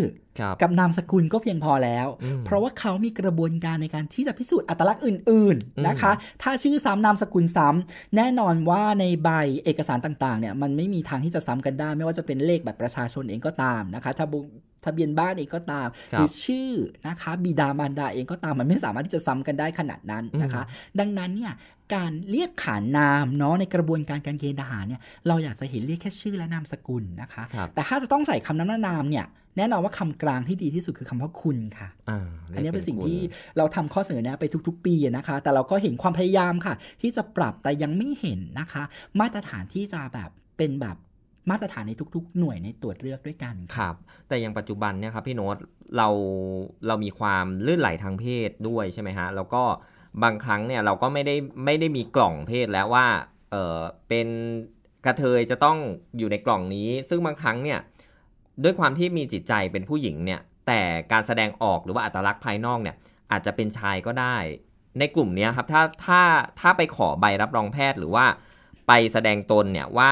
กับนามสกุลก็เพียงพอแล้ว เพราะว่าเขามีกระบวนการในการที่จะพิสูจน์อัตลักษณ์อื่นๆนะคะ ถ้าชื่อซ้ำนามสกุลซ้ำแน่นอนว่าในใบเอกสารต่างๆเนี่ยมันไม่มีทางที่จะซ้ำกันได้ไม่ว่าจะเป็นเลขบัตรประชาชนเองก็ตามนะคะทะบุทะเบียนบ้านเองก็ตามหรือชื่อนะคะ บิดามารดาเองก็ตามมันไม่สามารถที่จะซ้ำกันได้ขนาดนั้นนะคะ ดังนั้นเนี่ยการเรียกขานนามเนาะในกระบวนการการเกณฑ์ทหารเนี่ยเราอยากจะเห็นเรียกแค่ชื่อและนามสกุลนะคะคแต่ถ้าจะต้องใส่คำนามนามเนี่ยแน่นอนว่าคำกลางที่ดีที่สุดคือคำว่าคุณค่ะออันนี้เป็นสิ่งที่เราทำข้อเสนอนะไปทุก ๆ ปีนะคะ แต่เราก็เห็นความพยายามค่ะ ที่จะปรับแต่ยังไม่เห็นนะคะ มาตรฐานที่จะแบบเป็นแบบมาตรฐานในทุก ๆหน่วยในตรวจเลือกด้วยกัน ครับ แต่ยังปัจจุบันเนี่ยครับพี่โน้ตเราเรามีความลื่นไหลทางเพศด้วยใช่ไหมฮะ แล้วก็บางครั้งเนี่ยเราก็ไม่ได้ไม่ได้มีกล่องเพศแล้วว่าเออเป็นกระเทยจะต้องอยู่ในกล่องนี้ ซึ่งบางครั้งเนี่ย ด้วยความที่มีจิตใจเป็นผู้หญิงเนี่ยแต่การแสดงออกหรือว่าอัตลักษณ์ภายนอกเนี่ย อาจจะเป็นชายก็ได้ ในกลุ่มนี้ครับถ้าถ้าถ้าไปขอใบรับรองแพทย์หรือว่าไปแสดงตนเนี่ยว่า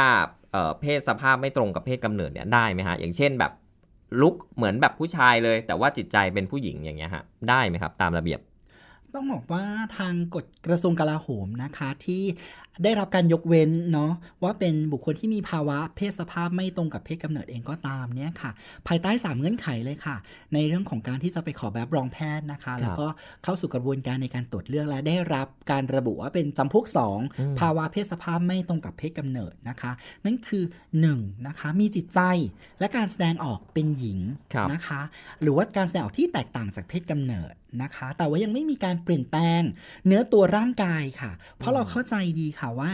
เพศสภาพไม่ตรงกับเพศกำเนิดเนี่ยได้ไหมฮะ อย่างเช่นแบบลุกเหมือนแบบผู้ชายเลย แต่ว่าจิตใจเป็นผู้หญิงอย่างเงี้ยฮะ ได้ไหมครับ ตามระเบียบ ต้องบอกว่าทางกฎกระทรวงกลาโหมนะคะที่ได้รับการยกเว้นเนาะว่าเป็นบุคคลที่มีภาวะเพศสภาพไม่ตรงกับเพศกำเนิดเองก็ตามเนี่ยค่ะ ภายใต้3เงื่อนไขเลยค่ะ ในเรื่องของการที่จะไปขอแบบรองแพทย์นะคะ แล้วก็เข้าสู่กระบวนการในการตรวจเลือกและได้รับการระบุว่าเป็นจำพวก2 ภาวะเพศสภาพไม่ตรงกับเพศกำเนิดนะคะ นั่นคือ1นะคะมีจิตใจ และการแสดงออกเป็นหญิงนะคะ หรือว่าการแสดงออกที่แตกต่างจากเพศกำเนิดนะคะ แต่ว่ายังไม่มีการเปลี่ยนแปลงเนื้อตัวร่างกายค่ะ เพราะเราเข้าใจดีค่ะค่ะว่า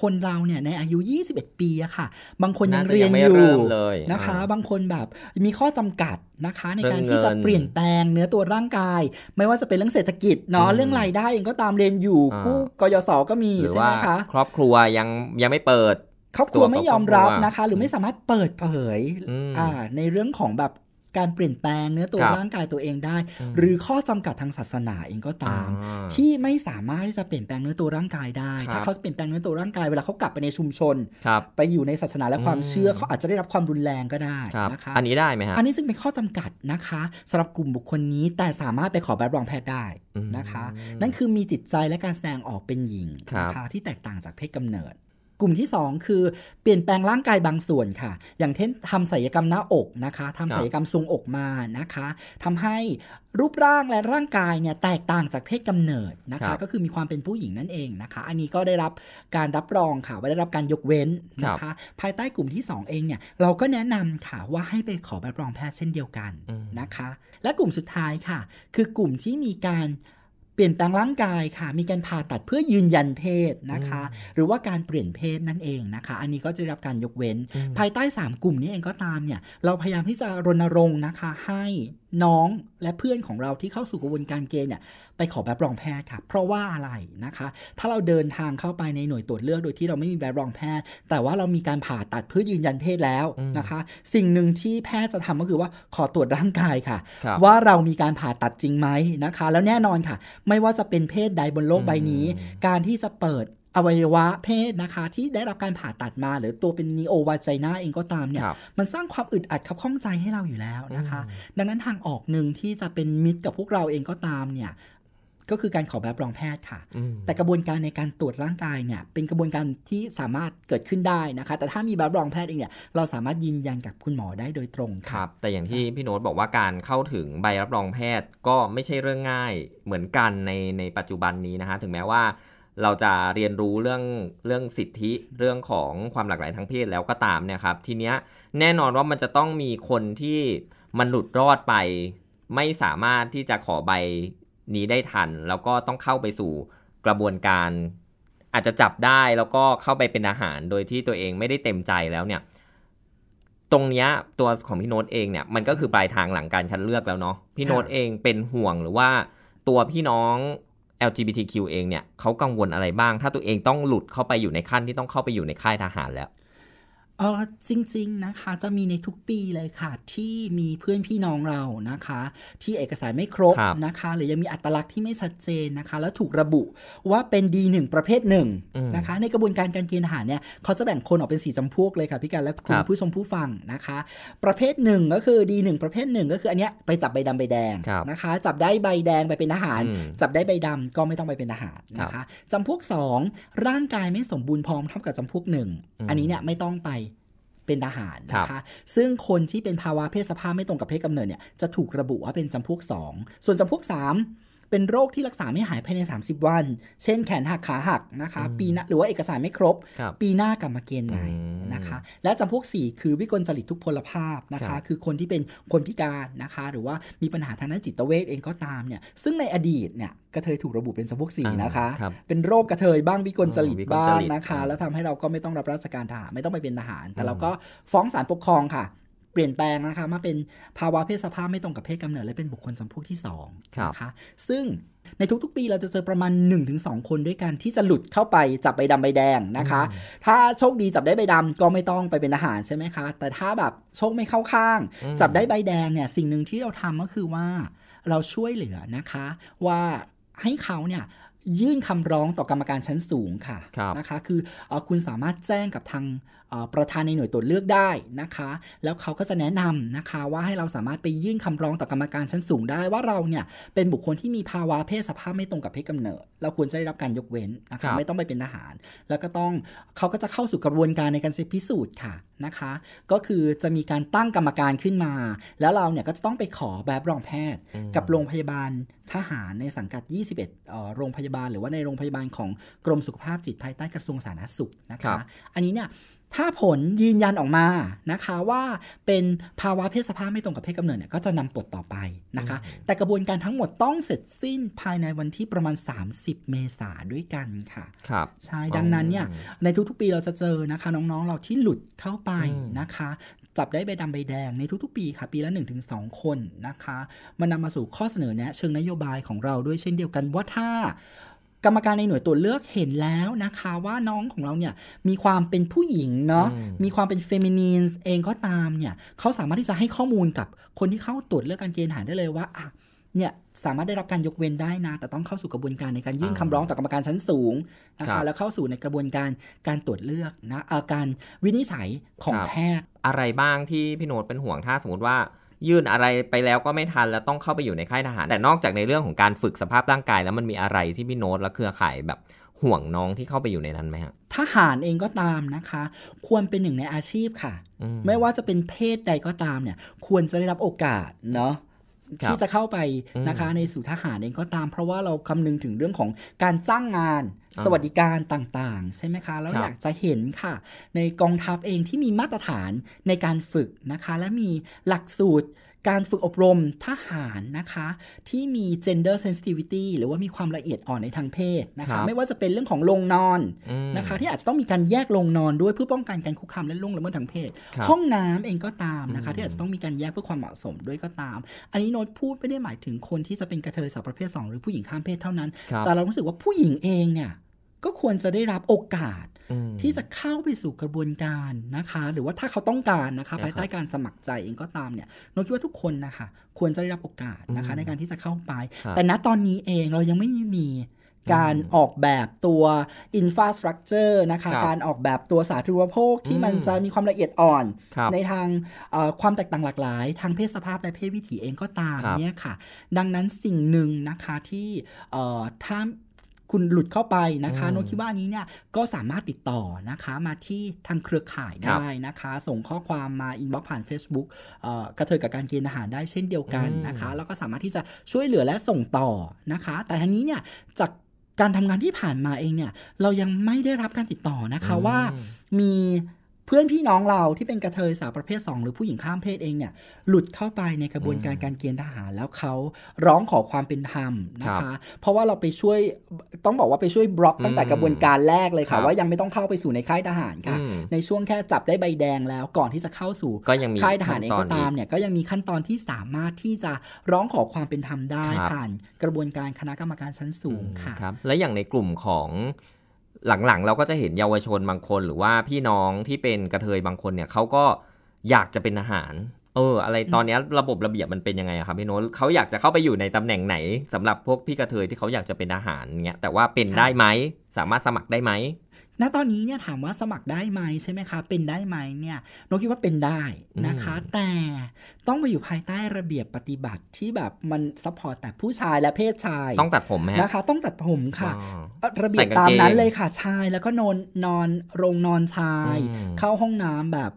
คนเราเนี่ยในอายุ 21 ปีอะค่ะ บางคนยังเรียนอยู่นะคะ บางคนแบบมีข้อจำกัดนะคะ ในการที่จะเปลี่ยนแปลงเนื้อตัวร่างกาย ไม่ว่าจะเป็นเรื่องเศรษฐกิจเนาะเรื่องรายได้เองก็ตามเรียนอยู่กู้กยศก็มีใช่ไหมคะครอบครัวยังยังไม่เปิด ครอบครัวไม่ยอมรับนะคะ หรือไม่สามารถเปิดเผยในเรื่องของแบบการเปลี่ยนแปลงเนื้อตัวร่างกายตัวเองได้ หรือข้อจำกัดทางศาสนาเองก็ตาม ที่ไม่สามารถที่จะเปลี่ยนแปลงเนื้อตัวร่างกายได้ถ้าเขาเปลี่ยนแปลงเนื้อตัวร่างกายเวลาเขากลับไปในชุมชน ไปอยู่ในศาสนาและความเชื่อเขาอาจจะได้รับความรุนแรงก็ได้นะคะอันนี้ได้ไหมฮะอันนี้ซึ่งเป็นข้อจำกัดนะคะสำหรับกลุ่มบุคคลนี้ แต่สามารถไปขอแบบรองแพทย์ได้นะคะ นั่นคือมีจิตใจและการแสดงออกเป็นหญิงนะคะที่แตกต่างจากเพศกำเนิดกลุ่มที่ 2 คือเปลี่ยนแปลงร่างกายบางส่วนค่ะ อย่างเช่นทำศัลยกรรมหน้าอกนะคะทำศัลยกรรมทรงอกมานะคะทำให้รูปร่างและร่างกายเนี่ยแตกต่างจากเพศกำเนิดนะคะ ก็คือมีความเป็นผู้หญิงนั่นเองนะคะ อันนี้ก็ได้รับการรับรองค่ะว่าได้รับการยกเว้นนะคะ ภายใต้กลุ่มที่ 2 เองเนี่ยเราก็แนะนำค่ะว่าให้ไปขอใบรับรองแพทย์เช่นเดียวกันนะคะ และกลุ่มสุดท้ายค่ะ คือกลุ่มที่มีการเปลี่ยนแปลงร่างกายค่ะ มีการผ่าตัดเพื่อยืนยันเพศนะคะ หรือว่าการเปลี่ยนเพศนั่นเองนะคะ อันนี้ก็จะรับการยกเว้น ภายใต้3กลุ่มนี้เองก็ตามเนี่ย เราพยายามที่จะรณรงค์นะคะให้น้องและเพื่อนของเราที่เข้าสู่กระบวนการเกณฑ์เนี่ยไปขอแบบรองแพทย์ค่ะ เพราะว่าอะไรนะคะ ถ้าเราเดินทางเข้าไปในหน่วยตรวจเลือก โดยที่เราไม่มีแบบรองแพทย์แต่ว่าเรามีการผ่าตัดเพื่อยืนยันเพศแล้วนะคะ สิ่งหนึ่งที่แพทย์จะทำก็คือว่าขอตรวจร่างกายค่ะคว่าเรามีการผ่าตัดจริงไหมนะคะ แล้วแน่นอนค่ะ ไม่ว่าจะเป็นเพศใดบนโลกใบนี้ การที่จะเปิดอวัยวะเพศนะคะ ที่ได้รับการผ่าตัดมาหรือตัวเป็นนีโอวาไจนาเองก็ตามเนี่ย มันสร้างความอึดอัดขับข้องใจให้เราอยู่แล้วนะคะ ดังนั้นทางออกหนึ่งที่จะเป็นมิตรกับพวกเราเองก็ตามเนี่ย ก็คือการขอแบบรองแพทย์ค่ะแต่กระบวนการในการตรวจร่างกายเนี่ย เป็นกระบวนการที่สามารถเกิดขึ้นได้นะคะ แต่ถ้ามีแบบรองแพทย์เองเนี่ยเราสามารถยืนยันกับคุณหมอได้โดยตรงครับ แต่อย่างที่พี่โน้ตบอกว่าการเข้าถึงใบรับรองแพทย์ก็ไม่ใช่เรื่องง่ายเหมือนกันในในปัจจุบันนี้นะคะถึงแม้ว่าเราจะเรียนรู้เรื่องเรื่องสิทธิเรื่องของความหลากหลายทางเพศแล้วก็ตามเนี่ยครับ ทีเนี้ยแน่นอนว่ามันจะต้องมีคนที่มันหลุดรอดไป ไม่สามารถที่จะขอใบนี้ได้ทัน แล้วก็ต้องเข้าไปสู่กระบวนการ อาจจะจับได้แล้วก็เข้าไปเป็นอาหาร โดยที่ตัวเองไม่ได้เต็มใจแล้วเนี่ย ตรงเนี้ยตัวของพี่โน้ตเองเนี่ยมันก็คือปลายทางหลังการคัดเลือกแล้วเนาะพี่โน้ตเองเป็นห่วงหรือว่าตัวพี่น้อง LGBTQ เองเนี่ยเขากังวลอะไรบ้าง ถ้าตัวเองต้องหลุดเข้าไปอยู่ในขั้นที่ต้องเข้าไปอยู่ในค่ายทหารแล้วออจริงๆนะคะจะมีในทุกปีเลยค่ะที่มีเพื่อนพี่น้องเรานะคะ ที่เอกสารไม่ครบครบนะคะ หรือยังมีอัตลักษณ์ที่ไม่ชัดเจนนะคะ แล้วถูกระบุว่าเป็นดีหนึ่งประเภทหนึ่งนะคะในกระบวนการการเกณฑ์ทหารเนี่ยเขาจะแบ่งคนออกเป็นสี่จำพวกเลยค่ะพี่กัน และคุณผู้ชมผู้ฟังนะคะ ประเภทหนึ่งก็คือดีหนึ่งประเภทหนึ่งก็คืออันเนี้ยไปจับใบดำใบแดงนะคะจับได้ใบแดงไปเป็นทหาร จับได้ใบดำก็ไม่ต้องไปเป็นทหารนะคะจำพวก 2 ร่างกายไม่สมบูรณ์พร้อมเท่ากับจำพวกหนึ่งอันนี้เนี่ยไม่ต้องไปเป็นทหารนะคะ ซึ่งคนที่เป็นภาวะเพศสภาพไม่ตรงกับเพศกำเนิดเนี่ยจะถูกระบุว่าเป็นจำพวก 2 ส่วนจำพวก3เป็นโรคที่รักษาไม่หายภายใน 30 วัน เช่นแขน หักขาหักนะคะ ปีหน้าหรือว่าเอกสารไม่ครบ ปีหน้ากลับมาเกณฑ์ใหม่นะคะ และจำพวก 4 คือวิกลจริตทุกพลภาพนะคะ คือคนที่เป็นคนพิการนะคะ หรือว่ามีปัญหาทางด้านจิตเวชเองก็ตามเนี่ย ซึ่งในอดีตเนี่ย กระเทยถูกระบุเป็นจำพวก 4 นะคะ เป็นโรคกระเทยบ้างวิกลจริตบ้างนะคะ แล้วทำให้เราก็ไม่ต้องรับราชการทหารไม่ต้องไปเป็นทหาร แต่เราก็ฟ้องศาลปกครองค่ะปลี่ยนแปลงนะคะมาเป็นภาวะเพศสภาพไม่ตรงกับเพศกำเนิดและเป็นบุคคลจำพวกที่2นะคะซึ่งในทุกๆปีเราจะเจอประมาณ1-2คนด้วยกันที่จะหลุดเข้าไปจับใบดำใบแดงนะคะถ้าโชคดีจับได้ใบดำก็ไม่ต้องไปเป็นอาหารใช่ไหมคะแต่ถ้าแบบโชคไม่เข้าข้าง จับได้ใบแดงเนี่ยสิ่งหนึ่งที่เราทำก็คือว่าเราช่วยเหลือนะคะว่าให้เขาเนี่ยยื่นคำร้องต่อกรรมการชั้นสูงค่ะคนะคะคืออคุณสามารถแจ้งกับทางประธานในหน่วยตรวจเลือกได้นะคะ แล้วเขาก็จะแนะนำนะคะว่าให้เราสามารถไปยื่นคำร้องต่อกรรมการชั้นสูงได้ ว่าเราเนี่ยเป็นบุคคลที่มีภาวะเพศสภาพไม่ตรงกับเพศกำเนิด เราควรจะได้รับการยกเว้นนะคะคไม่ต้องไปเป็นทหาร แล้วก็ต้องเขาก็จะเข้าสู่กระบวนการในการพิสูจน์ค่ะนะคะ ก็คือจะมีการตั้งกรรมการขึ้นมา แล้วเราเนี่ยก็จะต้องไปขอแบบรองแพทย์กับโรงพยาบาลทหารในสังกัด 21 โรงพยาบาล หรือว่าในโรงพยาบาลของกรมสุขภาพจิตภายใต้กระทรวงสาธารณสุข นะคะคอันนี้เนี่ย ถ้าผลยืนยันออกมา นะคะว่าเป็นภาวะเพศสภาพไม่ตรงกับเพศกำเนิดเนี่ย ก็จะนำาปลดต่อไป นะคะ แต่กระบวนการทั้งหมดต้องเสร็จสิ้นภายในวันที่ประมาณ 30 เมษาด้วยกันค่ะ ครับ ใช่ ดังนั้นเนี่ย ในทุก ๆ ปีเราจะเจอ นะคะน้องๆ เราที่หลุดเข้าไป นะคะจับได้ใบดำใบแดงในทุกๆปีค่ะปีละ 1-2 คนนะคะมันนำมาสู่ข้อเสนอแนะเชิงนโยบายของเราด้วยเช่นเดียวกันว่าถ้า กรรมการในหน่วยตรวจเลือกเห็นแล้วนะคะ ว่าน้องของเราเนี่ยมีความเป็นผู้หญิงเนาะมีความเป็นเฟมินีนส์เองก็ตามเนี่ยเขาสามารถที่จะให้ข้อมูลกับคนที่เข้าตรวจเลือกการเกณฑ์ทหารได้เลยว่าอ่ะเนี่ยสามารถได้รับการยกเว้นได้นะ แต่ต้องเข้าสู่กระบวนการในการยื่นคำร้องต่อกรรมการชั้นสูงนะคะแล้วเข้าสู่ในกระบวนการการตรวจเลือกนะอาการวินิจฉัยของแพทย์อะไรบ้างที่พี่โนดเป็นห่วงถ้าสมมติว่า ยื่นอะไรไปแล้วก็ไม่ทันแล้วต้องเข้าไปอยู่ในค่ายทหาร แต่นอกจากในเรื่องของการฝึกสภาพร่างกายแล้วมันมีอะไรที่พี่โน้ตและเครือข่ายแบบห่วงน้องที่เข้าไปอยู่ในนั้นไหมฮะทหารเองก็ตามนะคะ ควรเป็นหนึ่งในอาชีพค่ะมไม่ว่าจะเป็นเพศใดก็ตามเนี่ย ควรจะได้รับโอกาสเนาะที่จะเข้าไปนะคะในสู่ทหารเองก็ตาม เพราะว่าเราคำนึงถึงเรื่องของการจ้างงาน สวัสดิการต่าง ๆ ใช่ไหมคะ แล้วอยากจะเห็นค่ะ ในกองทัพเองที่มีมาตรฐานในการฝึกนะคะ และมีหลักสูตรการฝึกอบรมทหารนะคะที่มี gender sensitivity หรือว่ามีความละเอียดอ่อนในทางเพศนะคะไม่ว่าจะเป็นเรื่องของโรงนอนนะคะที่อาจจะต้องมีการแยกโรงนอนด้วยเพื่อป้องกันการคุกคามและล่วงละเมิดทางเพศ ห้องน้ำเองก็ตามนะคะ ที่อาจจะต้องมีการแยกเพื่อความเหมาะสมด้วยก็ตามอันนี้โน้ตพูด ไม่ได้หมายถึงคนที่จะเป็นกระเทยสาวประเภท2 หรือผู้หญิงข้ามเพศเท่านั้น แต่เรารู้สึกว่าผู้หญิงเองเนี่ยก็ควรจะได้รับโอกาสที่จะเข้าไปสู่กระบวนการนะคะ หรือว่าถ้าเขาต้องการนะคะภายใต้การสมัครใจเองก็ตามเนี่ยโนคิดว่าทุกคนนะคะควรจะได้รับโอกาสนะคะในการที่จะเข้าไป แต่ณตอนนี้เองเรายังไม่มีการออกแบบตัวอินฟาสตรักเจอร์นะคะการออกแบบตัวสาธารณภคที่มันจะมีความละเอียดอ่อน ในทางความแตกต่างหลากหลายทางเพศสภาพและเพศวิถีเองก็ตามเนี่ยค่ะดังนั้นสิ่งหนึ่งนะคะที่ถ้าคุณหลุดเข้าไปนะคะโน้ตคิดว่านี้เนี่ยก็สามารถติดต่อนะคะมาที่ทางเครือข่ายได้นะคะ ส่งข้อความมา อินบ็อกผ่าน Facebook กระเทยกับการเกณฑ์าหารได้เช่นเดียวกันนะคะแล้วก็สามารถที่จะช่วยเหลือและส่งต่อนะคะ แต่ทั้งนี้เนี่ยจากการทำงานที่ผ่านมาเองเนี่ยเรายังไม่ได้รับการติดต่อนะคะว่ามีเพื่อนพี่น้องเราที่เป็นกระเทยสาวประเภท2หรือผู้หญิงข้ามเพศเองเนี่ยหลุดเข้าไปในกระบวนการการเกณฑ์ทหาร แล้วเขาร้องขอความเป็นธรรมนะคะเพราะว่าเราไปช่วยต้องบอกว่าไปช่วยบล็อกตั้งแต่กระบวนการแรกเลยค่ะ ว่ายังไม่ต้องเข้าไปสู่ในค่ายทหารค่ะในช่วงแค่จับได้ใบแดงแล้วก่อนที่จะเข้าสู่ค่ายทหารเองก็ตามเนี่ยก็ยังมีขั้นตอนที่สามารถที่จะร้องขอความเป็นธรรมได้ ผ่านกระบวนการคณะกรรมการชั้นสูงค่ะและอย่างในกลุ่มของหลังๆ เราก็จะเห็นเยาวชนบางคน หรือว่าพี่น้องที่เป็นกระเทยบางคนเนี่ยเขาก็อยากจะเป็นอาหาร เอออะไรตอนนี้ระบบระเบียบมันเป็นยังไงครับพี่โน้ตเขาอยากจะเข้าไปอยู่ในตำแหน่งไหน สำหรับพวกพี่กระเทยที่เขาอยากจะเป็นอาหารเงี้ยแต่ว่าเป็นได้ไหมสามารถสมัครได้ไหมณตอนนี้เนี่ยถามว่าสมัครได้ไหมใช่ไหมคะเป็นได้ไหมเนี่ยโนคิดว่าเป็นได้นะคะ แต่ต้องไปอยู่ภายใต้ระเบียบปฏิบัติที่แบบมันซัพพอร์ตแต่ผู้ชายและเพศชาย ต้องตัดผมไหมนะคะต้องตัดผมค่ะระเบียบตามนั้นเลยค่ะชายแล้วก็นอนนอนโรงนอนชาย เข้าห้องน้ำแบบ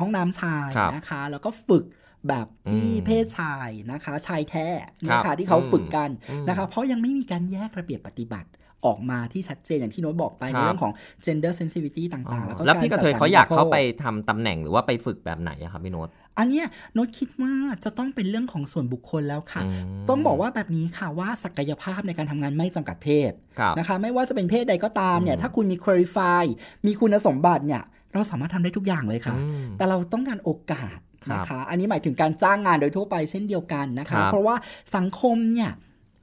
ห้องน้ำชายนะคะ แล้วก็ฝึกแบบที่เพศชายนะคะ ชายแท้นะคะที่เขาฝึกกันนะคะเพราะยังไม่มีการแยกระเบียบปฏิบัติออกมาที่ชัดเจนอย่างที่โน้ตบอกไปในเรื่องของ gender sensitivity ต่างๆ แล้วก็แล้วพี่กระเทยเขาอยากเข้าไปทำตำแหน่งหรือว่าไปฝึกแบบไหนครับพี่โน้ต อันเนี้ยโน้ตคิดว่าจะต้องเป็นเรื่องของส่วนบุคคลแล้วค่ะ ต้องบอกว่าแบบนี้ค่ะว่าศักยภาพในการทำงานไม่จำกัดเพศนะคะไม่ว่าจะเป็นเพศใดก็ตามเนี่ยถ้าคุณมี qualify มีคุณสมบัติเนี่ยเราสามารถทำได้ทุกอย่างเลยค่ะ แต่เราต้องการโอกาสนะคะ อันนี้หมายถึงการจ้างงานโดยทั่วไปเช่นเดียวกันนะคะ เพราะว่าสังคมเนี่ย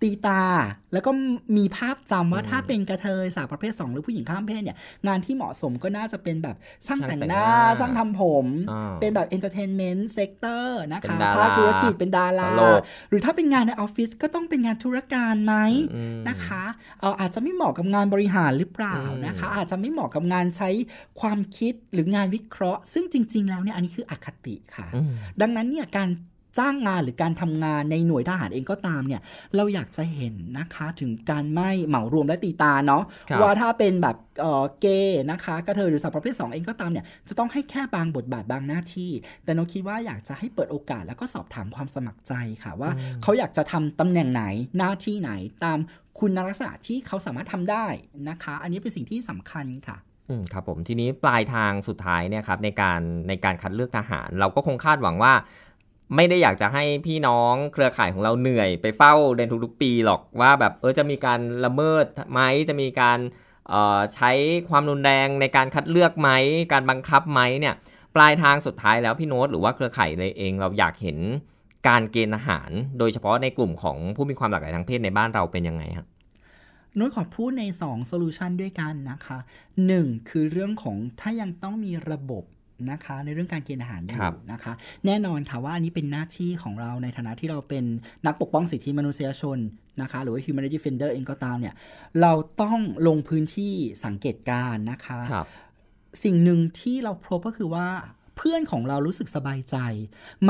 ตีตา แล้วก็มีภาพจำว่าถ้าเป็นกระเทยสาวประเภท 2 หรือผู้หญิงข้ามเพศเนี่ยงานที่เหมาะสมก็น่าจะเป็นแบบสร้างแต่งหน้าสร้างทำผม เป็นแบบเอนเตอร์เทนเมนต์เซกเตอร์นะคะภาคธุรกิจเป็นดารา หรือถ้าเป็นงานในออฟฟิศก็ต้องเป็นงานธุรการไหมนะคะเอาอาจจะไม่เหมาะกับงานบริหารหรือเปล่านะคะอาจจะไม่เหมาะกับงานใช้ความคิดหรืองานวิเคราะห์ ซึ่งจริง ๆ แล้วเนี่ยอันนี้คืออคติค่ะดังนั้นเนี่ยการจ้างงานหรือการทำงานในหน่วยทหารเองก็ตามเนี่ย เราอยากจะเห็นนะคะถึงการไม่เหมารวมและตีตาเนาะว่าถ้าเป็นแบบเกย์นะคะกระเทยหรือสาวประเภท2เองก็ตามเนี่ยจะต้องให้แค่บางบทบาทบางหน้าที่ แต่นคิดว่าอยากจะให้เปิดโอกาส แล้วก็สอบถามความสมัครใจค่ะว่าเขาอยากจะทำตำแหน่งไหนหน้าที่ไหนตามคุณลักษณะที่เขาสามารถทำได้นะคะ อันนี้เป็นสิ่งที่สำคัญค่ะอืมครับผมทีนี้ปลายทางสุดท้ายเนี่ยครับในการในการคัดเลือกทหาร เราก็คงคาดหวังว่าไม่ได้อยากจะให้พี่น้องเครือข่ายของเราเหนื่อยไปเฝ้าเินทุกๆปีหรอกว่าแบบเออจะมีการละเมิดไหมจะมีการใช้ความรุนแรง ในการคัดเลือกไหมการบังคับไหมเนี่ยปลายทางสุดท้ายแล้วพี่โน้ต หรือว่าเครือข่ายเลยเองเราอยากเห็นการเกณฑ์อาหาร โดยเฉพาะในกลุ่มของผู้มีความหลากหลายทางเพศในบ้านเราเป็นยังไงครับนุ้ยขอพูดใน2โซลูชันด้วยกันนะคะ 1. คือเรื่องของถ้ายังต้องมีระบบนะคะในเรื่องการกินอาหารอยู่นะคะแน่นอนค่ะว่าอันนี้เป็นหน้าที่ของเราในฐานะที่เราเป็นนักปกป้องสิทธิมนุษยชนนะคะหรือว่า human defender เองก็ตามเนี่ยเราต้องลงพื้นที่สังเกตการนะคะสิ่งหนึ่งที่เราพบก็คือว่าเพื่อนของเรารู้สึกสบายใจ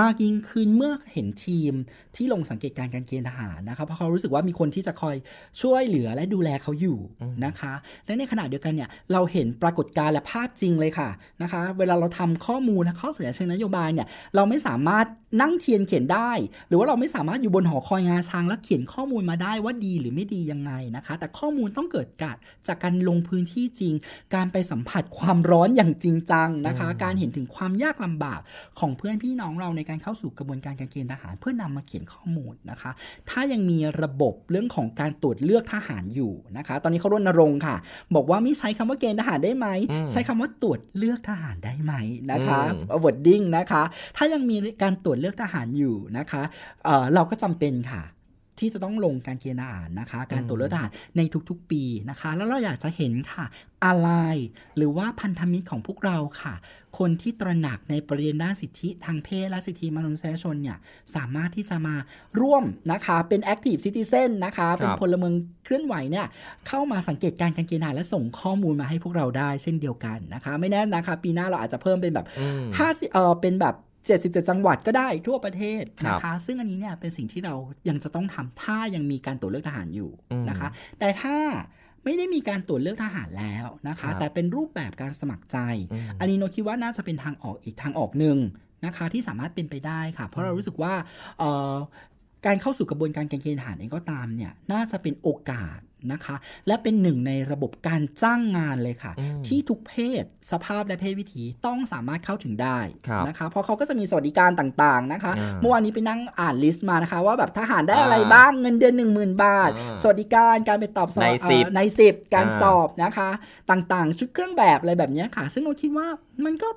มากยิ่งขึ้นเมื่อเห็นทีมที่ลงสังเกตการการเกณฑ์ทหารนะครับเพราะเขารู้สึกว่ามีคนที่จะคอยช่วยเหลือและดูแลเขาอยู่นะคะ และในขณะเดียวกันเนี่ยเราเห็นปรากฏการณ์และภาพจริงเลยค่ะนะคะเวลาเราทำข้อมูลและข้อเสนอเชิงนโยบายเนี่ยเราไม่สามารถนั่งเทียนเขียนได้ หรือว่าเราไม่สามารถอยู่บนหอคอยงาช้างแล้วเขียนข้อมูลมาได้ว่าดีหรือไม่ดียังไงนะคะ แต่ข้อมูลต้องเกิดกาดจากการลงพื้นที่จริง การไปสัมผัสความร้อนอย่างจริงจังนะคะ การเห็นถึงความยากลำบากของเพื่อนพี่น้องเราในการเข้าสู่กระบวนการการเกณฑ์ทหารเพื่อนำมาเขียนข้อมูลนะคะ ถ้ายังมีระบบเรื่องของการตรวจเลือกทหารอยู่นะคะ ตอนนี้เขารณรงค์ค่ะ บอกว่าไม่ใช้คำว่าเกณฑ์ทหารได้ไหมใช้คำว่าตรวจเลือกทหารได้ไหมนะคะวอดดิ้งนะคะถ้ายังมีการตรวจเลือกทหารอยู่นะคะเเราก็จำเป็นค่ะ ที่จะต้องลงการเกณฑ์ทหารนะคะ การตรวจเลือกทหารในทุกๆปีนะคะ แล้วเราอยากจะเห็นค่ะอะไรหรือว่าพันธมิตรของพวกเราค่ะ คนที่ตระหนักในประเด็นด้านสิทธิทางเพศและสิทธิมนุษยชนเนี่ยสามารถที่จะมาร่วมนะคะเป็นแอคทีฟซิติเซนนะคะคเป็นพลเมืองเคลื่อนไหวเนี่ย เข้ามาสังเกตการการเกณฑ์ทหารและส่งข้อมูลมาให้พวกเราได้ เช่นเดียวกันนะคะไม่แน่นะคะ ปีหน้าเราอาจจะเพิ่มเป็นแบบห้าเออเป็นแบบ77จังหวัดก็ได้ทั่วประเทศนะคะซึ่งอันนี้เนี่ยเป็นสิ่งที่เรายังจะต้องทำถ้ายังมีการตรวจเลือกทหารอยู่นะคะ แต่ถ้าไม่ได้มีการตรวจเลือกทหารแล้วนะคะ แต่เป็นรูปแบบการสมัครใจ อันนี้โนคิดว่าน่าจะเป็นทางออกอีกทางออกหนึ่งนะคะที่สามารถเป็นไปได้ค่ะเพราะเรารู้สึกว่าการเข้าสู่กระบวนการการเกณฑ์ทหารเองก็ตามเนี่ยน่าจะเป็นโอกาสนะคะและเป็นหนึ่งในระบบการจ้างงานเลยค่ะ ที่ทุกเพศสภาพและเพศวิถีต้องสามารถเข้าถึงได้นะคะเพราะเขาก็จะมีสวัสดิการต่างๆนะคะ เมื่อวานนี้ไปนั่งอ่านลิสต์มานะคะ ว่าแบบทหารได้อะไรบ้างเงินเดือน1 0,000 บาท สวัสดิการการไปตอบสอบในสิบการสอบนะคะต่างๆ ชุดเครื่องแบบอะไรแบบนี้ค่ะ ซึ่งเราคิดว่ามันก็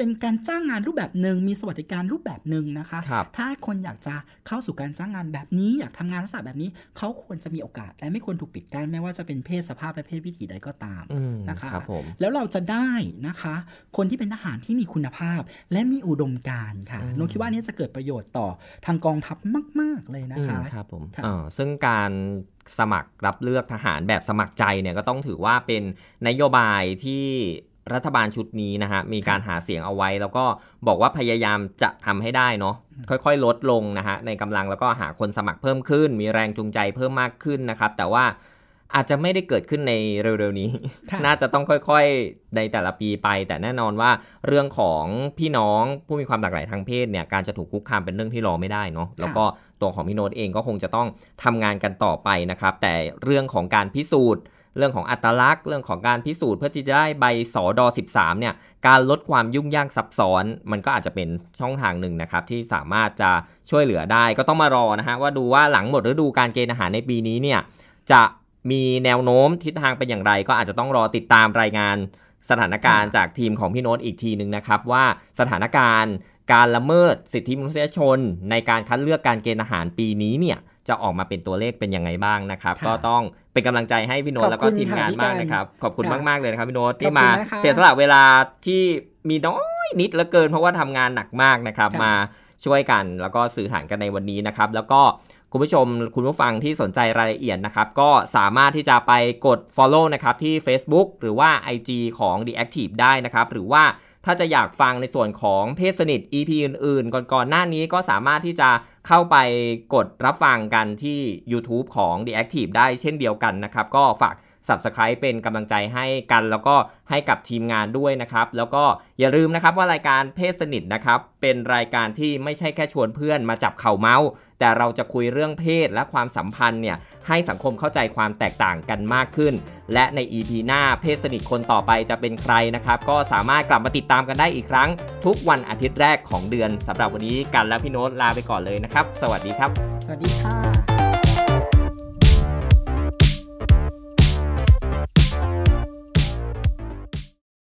เป็นการจ้างงานรูปแบบหนึ่งมีสวัสดิการรูปแบบหนึ่งนะคะคถ้าคนอยากจะเข้าสู่การจ้างงานแบบนี้ อยากทำงานลักษณะแบบนี้ เขาควรจะมีโอกาส และไม่ควรถูกปิดกั้นไม่ว่าจะเป็นเพศสภาพและเพศวิถีใดก็ตามนะคะคแล้วเราจะได้นะคะ คนที่เป็นทหารที่มีคุณภาพ และมีอุดมการณ์ค่ะนคิดว่านี้จะเกิดประโยชน์ต่อทางกองทัพมาก ๆเลยนะคะครับผมซึ่งการสมัครรับเลือกทหารแบบสมัครใจเนี่ยก็ต้องถือว่าเป็นนโยบายที่รัฐบาลชุดนี้นะฮะมีการหาเสียงเอาไว้ แล้วก็บอกว่าพยายามจะทำให้ได้เนาะค่อยๆ ลดลงนะฮะในกำลังแล้วก็หาคนสมัครเพิ่มขึ้น มีแรงจูงใจเพิ่มมากขึ้นนะครับ แต่ว่าอาจจะไม่ได้เกิดขึ้นในเร็วๆนี้ น่าจะต้องค่อยๆในแต่ละปีไป แต่แน่นอนว่าเรื่องของพี่น้องผู้มีความหลากหลายทางเพศเนี่ยการจะถูกคุกคามเป็นเรื่องที่รอไม่ได้เนาะแล้วก็ตัวของพี่โน้ตเองก็คงจะต้องทำงานกันต่อไปนะครับ แต่เรื่องของการพิสูจน์เรื่องของอัตลักษณ์เรื่องของการพิสูจน์เพื่อที่จะได้ใบสอดอ13เนี่ยการลดความยุ่งยากซับซ้อน มันก็อาจจะเป็นช่องทางหนึ่งนะครับ ที่สามารถจะช่วยเหลือได้ก็ต้องมารอนะฮะว่าดูว่าหลังหมดฤดูการเกณฑ์อาหารในปีนี้เนี่ยจะมีแนวโน้มทิศทางเป็นอย่างไร ก็อาจจะต้องรอติดตามรายงาน สถานการณ์จากทีมของพี่โน้ตอีกทีหนึ่งนะครับ ว่าสถานการณ์การละเมิดสิทธิมนุษยชน ในการคัดเลือกการเกณฑ์อาหารปีนี้เนี่ยจะออกมาเป็นตัวเลขเป็นยังไงบ้างนะครับ ก็ต้องเป็นกำลังใจให้พี่โนตแล้วก็ทีมงานมากนะครับ ขอบคุณมากๆเลยนะครับพี่โนตที่มาเสียสละเวลาที่มีน้อยนิดและเกิน เพราะว่าทำงานหนักมากนะครับ มาช่วยกัน แล้วก็สื่อสารกันในวันนี้นะครับแล้วก็คุณผู้ชมคุณผู้ฟังที่สนใจรายละเอียดนะครับ ก็สามารถที่จะไปกด follow นะครับที่ Facebook หรือว่า IG ของ The Active ได้นะครับ หรือว่าถ้าจะอยากฟังในส่วนของเพศสนิท EP อื่นๆ ก่อนๆหน้านี้ก็สามารถที่จะเข้าไปกดรับฟังกันที่ YouTube ของ The Active ได้เช่นเดียวกันนะครับ ก็ฝาก Subscribe เป็นกำลังใจให้กันแล้วก็ให้กับทีมงานด้วยนะครับ แล้วก็อย่าลืมนะครับว่ารายการเพศสนิทนะครับ เป็นรายการที่ไม่ใช่แค่ชวนเพื่อนมาจับเข่าเมาส์แต่เราจะคุยเรื่องเพศและความสัมพันธ์เนี่ย ให้สังคมเข้าใจความแตกต่างกันมากขึ้น และใน EP หน้าเพศสนิทคนต่อไปจะเป็นใครนะครับ ก็สามารถกลับมาติดตามกันได้อีกครั้ง ทุกวันอาทิตย์แรกของเดือนสำหรับวันนี้กันและพี่โน้ตลาไปก่อนเลยนะครับสวัสดีครับสวัสดีค่ะ